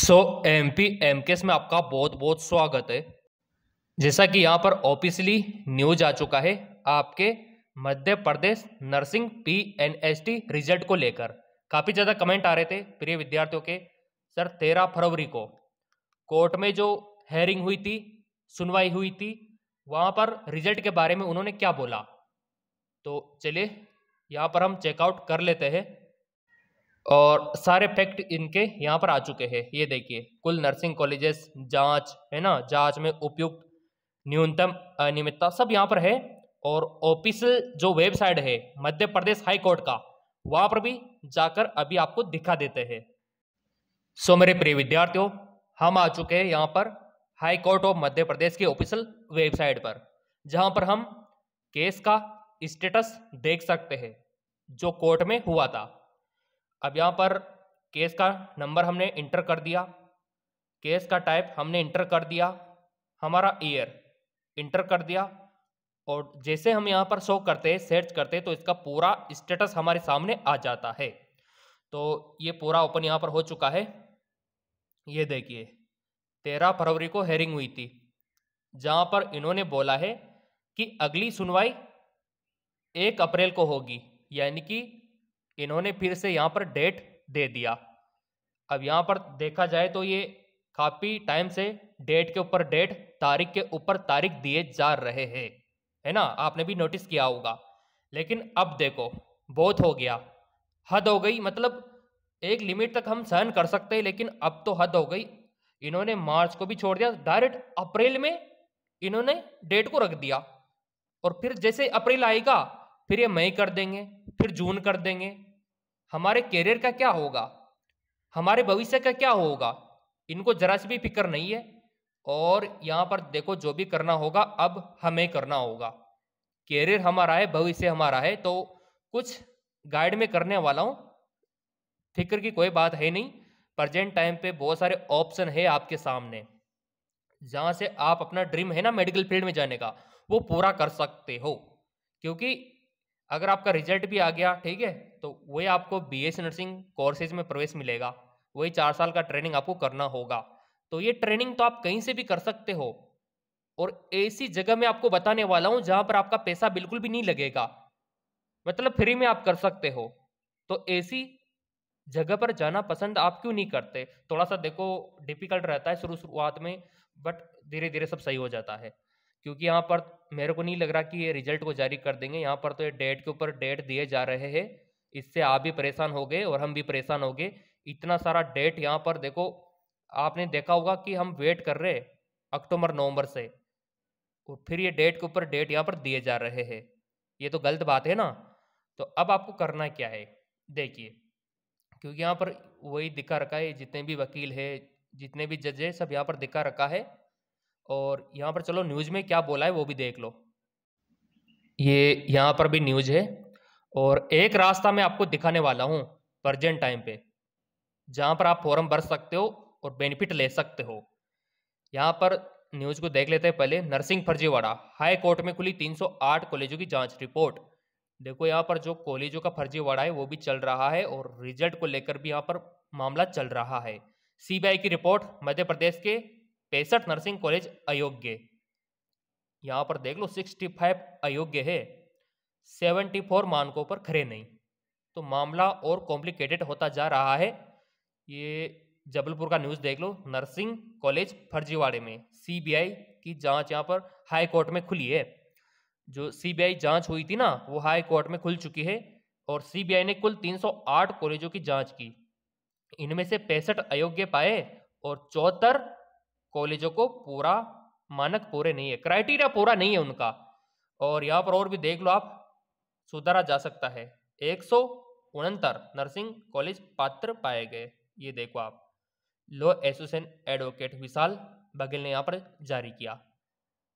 सो M P M case में आपका बहुत बहुत स्वागत है जैसा कि यहाँ पर ऑफिशियली न्यूज आ चुका है आपके Madhya Pradesh nursing P N S T result को लेकर काफ़ी ज़्यादा कमेंट आ रहे थे प्रिय विद्यार्थियों के सर तेरह फरवरी को कोर्ट में जो हेयरिंग हुई थी सुनवाई हुई थी वहाँ पर रिजल्ट के बारे में उन्होंने क्या बोला तो चलिए यहाँ पर हम चेकआउट कर लेते हैं और सारे फैक्ट इनके यहाँ पर आ चुके हैं ये देखिए कुल नर्सिंग कॉलेजेस जांच है ना जांच में उपयुक्त न्यूनतम अनियमितता सब यहाँ पर है और ऑफिशियल जो वेबसाइट है मध्य प्रदेश हाई कोर्ट का वहाँ पर भी जाकर अभी आपको दिखा देते हैं सो मेरे प्रिय विद्यार्थियों हम आ चुके हैं यहाँ पर high court of Madhya Pradesh की ऑफिशियल वेबसाइट पर जहाँ पर हम केस का स्टेटस देख सकते हैं जो कोर्ट में हुआ था अब यहाँ पर केस का नंबर हमने इंटर कर दिया केस का टाइप हमने इंटर कर दिया हमारा ईयर इंटर कर दिया और जैसे हम यहाँ पर शो करते हैं सर्च करते हैं तो इसका पूरा स्टेटस हमारे सामने आ जाता है तो ये पूरा ओपन यहाँ पर हो चुका है ये देखिए तेरह फरवरी को हेरिंग हुई थी जहाँ पर इन्होंने बोला है कि अगली सुनवाई एक अप्रैल को होगी यानी कि इन्होंने फिर से यहाँ पर डेट दे दिया अब यहाँ पर देखा जाए तो ये काफ़ी टाइम से डेट के ऊपर डेट तारीख के ऊपर तारीख दिए जा रहे हैं है ना आपने भी नोटिस किया होगा लेकिन अब देखो बहुत हो गया हद हो गई मतलब एक लिमिट तक हम सहन कर सकते हैं लेकिन अब तो हद हो गई इन्होंने मार्च को भी छोड़ दिया डायरेक्ट अप्रैल में इन्होंने डेट को रख दिया और फिर जैसे अप्रैल आएगा फिर ये मई कर देंगे फिर जून कर देंगे हमारे कैरियर का क्या होगा हमारे भविष्य का क्या होगा इनको जरा सी भी फिक्र नहीं है और यहाँ पर देखो जो भी करना होगा अब हमें करना होगा करियर हमारा है भविष्य हमारा है तो कुछ गाइड में करने वाला हूँ फिक्र की कोई बात है नहीं प्रजेंट टाइम पे बहुत सारे ऑप्शन है आपके सामने जहाँ से आप अपना ड्रीम है ना मेडिकल फील्ड में जाने का वो पूरा कर सकते हो क्योंकि अगर आपका रिजल्ट भी आ गया ठीक है तो वही आपको बी नर्सिंग कोर्सेज में प्रवेश मिलेगा वही चार साल का ट्रेनिंग आपको करना होगा तो ये ट्रेनिंग तो आप कहीं से भी कर सकते हो और ऐसी जगह में आपको बताने वाला हूँ जहाँ पर आपका पैसा बिल्कुल भी नहीं लगेगा मतलब फ्री में आप कर सकते हो तो ऐसी जगह पर जाना पसंद आप क्यों नहीं करते थोड़ा सा देखो डिफिकल्ट रहता है शुरू शुरुआत में बट धीरे धीरे सब सही हो जाता है क्योंकि यहाँ पर मेरे को नहीं लग रहा कि ये रिजल्ट को जारी कर देंगे यहाँ पर तो ये डेट के ऊपर डेट दिए जा रहे हैं इससे आप भी परेशान हो गए और हम भी परेशान हो गए इतना सारा डेट यहाँ पर देखो आपने देखा होगा कि हम वेट कर रहे अक्टूबर नवंबर से और फिर ये डेट के ऊपर डेट यहाँ पर दिए जा रहे हैं ये तो गलत बात है ना तो अब आपको करना क्या है देखिए क्योंकि यहाँ पर वही दिखा रखा है जितने भी वकील है जितने भी जज है सब यहाँ पर दिखा रखा है और यहाँ पर चलो न्यूज़ में क्या बोला है वो भी देख लो ये यहाँ पर भी न्यूज है और एक रास्ता मैं आपको दिखाने वाला हूँ प्रजेंट टाइम पे जहाँ पर आप फॉर्म भर सकते हो और बेनिफिट ले सकते हो यहाँ पर न्यूज को देख लेते हैं पहले नर्सिंग फर्जीवाड़ा हाई कोर्ट में खुली 308 कॉलेजों की जांच रिपोर्ट देखो यहाँ पर जो कॉलेजों का फर्जीवाड़ा है वो भी चल रहा है और रिजल्ट को लेकर भी यहाँ पर मामला चल रहा है सीबीआई की रिपोर्ट मध्य प्रदेश के पैंसठ नर्सिंग कॉलेज अयोग्य यहाँ पर देख लो सिक्सटी फाइव अयोग्य है सेवेंटी फोर मानकों पर खरे नहीं तो मामला और कॉम्प्लिकेटेड होता जा रहा है ये जबलपुर का न्यूज़ देख लो नर्सिंग कॉलेज फर्जीवाड़े में सीबीआई की जांच यहाँ पर हाई कोर्ट में खुली है जो सीबीआई जांच हुई थी ना वो हाई कोर्ट में खुल चुकी है और सीबीआई ने कुल 308 कॉलेजों की जांच की इनमें से पैंसठ अयोग्य पाए और चौहत्तर कॉलेजों को पूरा मानक पूरे नहीं है क्राइटेरिया पूरा नहीं है उनका और यहाँ पर और भी देख लो आप सुधारा जा सकता है एक सौ उनहत्तर नर्सिंग कॉलेज पात्र पाए गए ये देखो आप law association advocate Vishal Baghel ने यहाँ पर जारी किया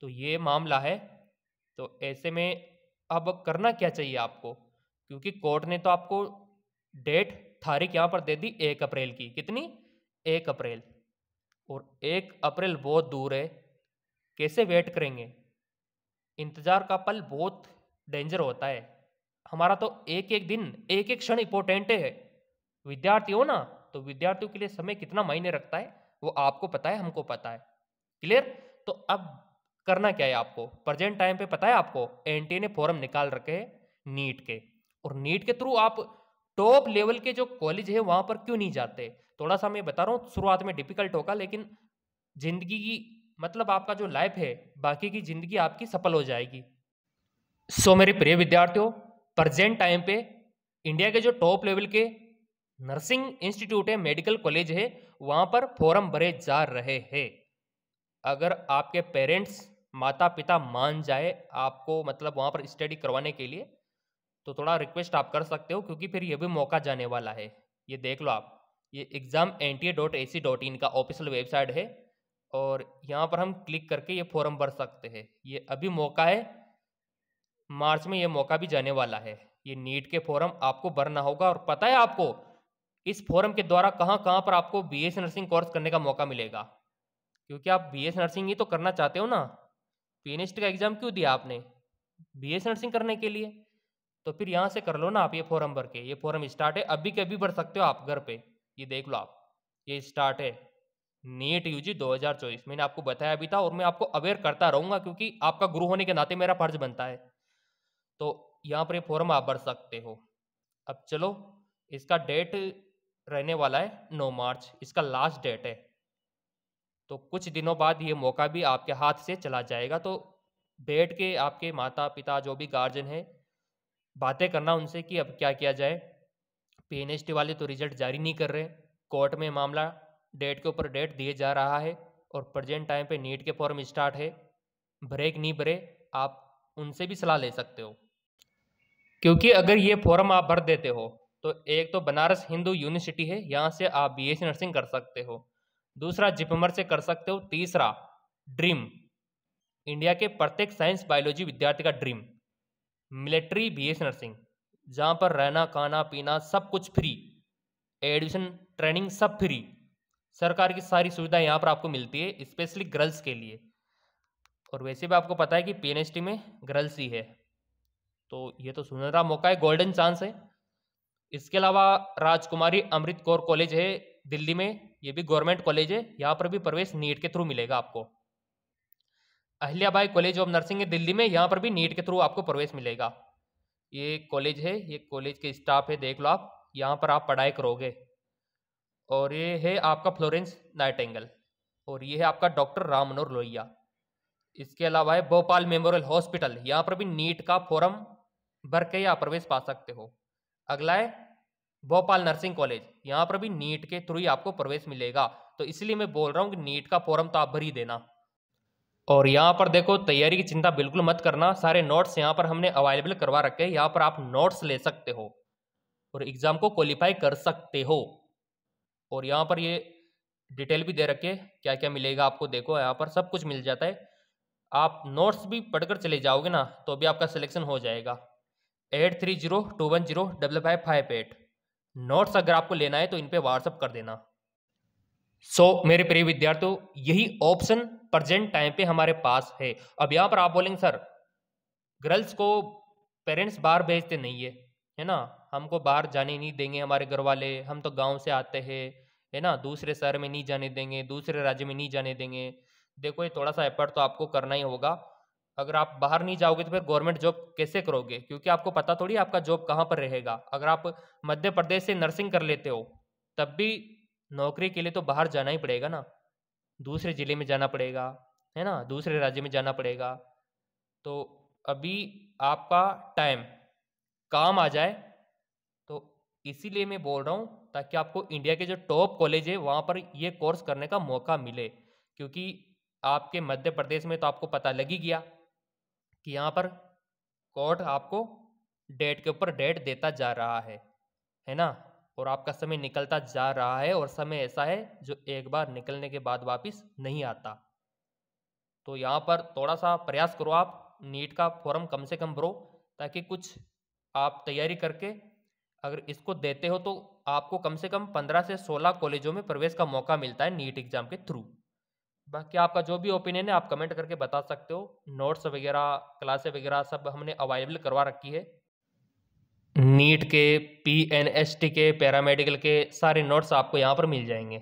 तो ये मामला है तो ऐसे में अब करना क्या चाहिए आपको क्योंकि कोर्ट ने तो आपको डेट तारीख यहाँ पर दे दी एक अप्रैल की कितनी एक अप्रैल और एक अप्रैल बहुत दूर है कैसे वेट करेंगे इंतज़ार का पल बहुत डेंजर होता है हमारा तो एक एक दिन एक एक क्षण इंपॉर्टेंट है विद्यार्थी हो ना तो विद्यार्थियों के लिए समय कितना मायने रखता है वो आपको पता है हमको पता है क्लियर तो अब करना क्या है आपको प्रेजेंट टाइम पे पता है आपको एन ने फॉरम निकाल रखे है नीट के और नीट के थ्रू आप टॉप लेवल के जो कॉलेज है वहाँ पर क्यों नहीं जाते थोड़ा सा मैं बता रहा हूँ शुरुआत में डिफिकल्ट होगा लेकिन जिंदगी की मतलब आपका जो लाइफ है बाकी की जिंदगी आपकी सफल हो जाएगी सो so, मेरे प्रिय विद्यार्थियों प्रजेंट टाइम पे इंडिया के जो टॉप लेवल के नर्सिंग इंस्टीट्यूट है मेडिकल कॉलेज है वहाँ पर फॉरम भरे जा रहे हैं अगर आपके पेरेंट्स माता पिता मान जाए आपको मतलब वहाँ पर स्टडी करवाने के लिए तो थोड़ा रिक्वेस्ट आप कर सकते हो क्योंकि फिर ये भी मौका जाने वाला है ये देख लो आप ये exam N T A dot A C dot in का ऑफिशियल वेबसाइट है और यहाँ पर हम क्लिक करके ये फॉर्म भर सकते हैं ये अभी मौका है मार्च में ये मौका भी जाने वाला है ये नीट के फॉर्म आपको भरना होगा और पता है आपको इस फॉर्म के द्वारा कहाँ कहाँ पर आपको बी एस नर्सिंग कोर्स करने का मौका मिलेगा क्योंकि आप बी एस नर्सिंग ही तो करना चाहते हो ना पी का एग्ज़ाम क्यों दिया आपने बी एस नर्सिंग करने के लिए तो फिर यहाँ से कर लो ना आप ये फॉरम भर के ये फॉरम स्टार्ट है अभी के अभी भर सकते हो आप घर पे ये देख लो आप ये स्टार्ट है नीट यू 2024 मैंने आपको बताया भी था और मैं आपको अवेयर करता रहूंगा क्योंकि आपका गुरु होने के नाते मेरा फर्ज बनता है तो यहाँ पर ये फॉर्म आप भर सकते हो अब चलो इसका डेट रहने वाला है नौ मार्च इसका लास्ट डेट है तो कुछ दिनों बाद ये मौका भी आपके हाथ से चला जाएगा तो बैठ के आपके माता पिता जो भी गार्जियन है बातें करना उनसे कि अब क्या किया जाए पी वाले तो रिजल्ट जारी नहीं कर रहे कोर्ट में मामला डेट के ऊपर डेट दिए जा रहा है और प्रजेंट टाइम पे नीट के फॉर्म स्टार्ट है ब्रेक नहीं भरे आप उनसे भी सलाह ले सकते हो क्योंकि अगर ये फॉर्म आप भर देते हो तो एक तो बनारस हिंदू यूनिवर्सिटी है यहाँ से आप बीएससी नर्सिंग कर सकते हो दूसरा जिपमर से कर सकते हो तीसरा ड्रीम इंडिया के प्रत्येक साइंस बायोलॉजी विद्यार्थी का dream military B S nursing जहाँ पर रहना खाना पीना सब कुछ फ्री एडमिशन ट्रेनिंग सब फ्री सरकार की सारी सुविधाएं यहाँ पर आपको मिलती है स्पेशली गर्ल्स के लिए और वैसे भी आपको पता है कि पी में गर्ल्स ही है तो ये तो सुनहरा मौका है गोल्डन चांस है इसके अलावा राजकुमारी अमृत कौर कॉलेज है दिल्ली में ये भी गवर्नमेंट कॉलेज है यहाँ पर भी प्रवेश नीट के थ्रू मिलेगा आपको अहिल्याबाई कॉलेज ऑफ नर्सिंग है दिल्ली में यहाँ पर भी नीट के थ्रू आपको प्रवेश मिलेगा ये कॉलेज है ये कॉलेज के स्टाफ है देख लो आप यहाँ पर आप पढ़ाई करोगे और ये है आपका फ्लोरेंस नाइटेंगल और ये है आपका डॉक्टर राम मनोहर लोहिया इसके अलावा है भोपाल मेमोरियल हॉस्पिटल यहाँ पर भी नीट का फॉर्म भर के आप प्रवेश पा सकते हो अगला है भोपाल नर्सिंग कॉलेज यहाँ पर भी नीट के थ्रू ही आपको प्रवेश मिलेगा तो इसलिए मैं बोल रहा हूँ कि नीट का फॉर्म तो आप भर ही देना और यहाँ पर देखो तैयारी की चिंता बिल्कुल मत करना सारे नोट्स यहाँ पर हमने अवेलेबल करवा रखे हैं यहाँ पर आप नोट्स ले सकते हो और एग्ज़ाम को क्वालिफाई कर सकते हो और यहाँ पर ये डिटेल भी दे रखे क्या क्या मिलेगा आपको देखो यहाँ पर सब कुछ मिल जाता है आप नोट्स भी पढ़कर चले जाओगे ना तो भी आपका सिलेक्शन हो जाएगा eight three zero two one zero double five five eight notes अगर आपको लेना है तो इन पर व्हाट्सअप कर देना सो so, मेरे प्रिय विद्यार्थियों यही ऑप्शन प्रजेंट टाइम पे हमारे पास है अब यहाँ पर आप बोलेंगे सर गर्ल्स को पेरेंट्स बाहर भेजते नहीं है है ना हमको बाहर जाने नहीं देंगे हमारे घर वाले हम तो गांव से आते हैं है ना दूसरे शहर में नहीं जाने देंगे दूसरे राज्य में नहीं जाने देंगे देखो ये थोड़ा सा एफर्ट तो आपको करना ही होगा अगर आप बाहर नहीं जाओगे तो फिर गवर्नमेंट जॉब कैसे करोगे क्योंकि आपको पता थोड़ी आपका जॉब कहाँ पर रहेगा अगर आप मध्य प्रदेश से नर्सिंग कर लेते हो तब भी नौकरी के लिए तो बाहर जाना ही पड़ेगा ना दूसरे ज़िले में जाना पड़ेगा है ना दूसरे राज्य में जाना पड़ेगा तो अभी आपका टाइम काम आ जाए तो इसीलिए मैं बोल रहा हूँ ताकि आपको इंडिया के जो टॉप कॉलेज है वहाँ पर ये कोर्स करने का मौका मिले क्योंकि आपके मध्य प्रदेश में तो आपको पता लग ही गया कि यहाँ पर कोर्ट आपको डेट के ऊपर डेट देता जा रहा है है ना और आपका समय निकलता जा रहा है और समय ऐसा है जो एक बार निकलने के बाद वापस नहीं आता तो यहाँ पर थोड़ा सा प्रयास करो आप नीट का फॉर्म कम से कम भरो ताकि कुछ आप तैयारी करके अगर इसको देते हो तो आपको कम से कम पंद्रह से सोलह कॉलेजों में प्रवेश का मौका मिलता है नीट एग्जाम के थ्रू बाकी आपका जो भी ओपिनियन है आप कमेंट करके बता सकते हो नोट्स वगैरह क्लासे वगैरह सब हमने अवेलेबल करवा रखी है नीट के पी एन एस टी के पैरामेडिकल के सारे नोट्स आपको यहाँ पर मिल जाएंगे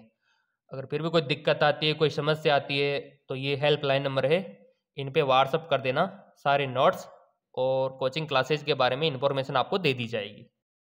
अगर फिर भी कोई दिक्कत आती है कोई समस्या आती है तो ये हेल्पलाइन नंबर है इन पर व्हाट्सअप कर देना सारे नोट्स और कोचिंग क्लासेज के बारे में इंफॉर्मेशन आपको दे दी जाएगी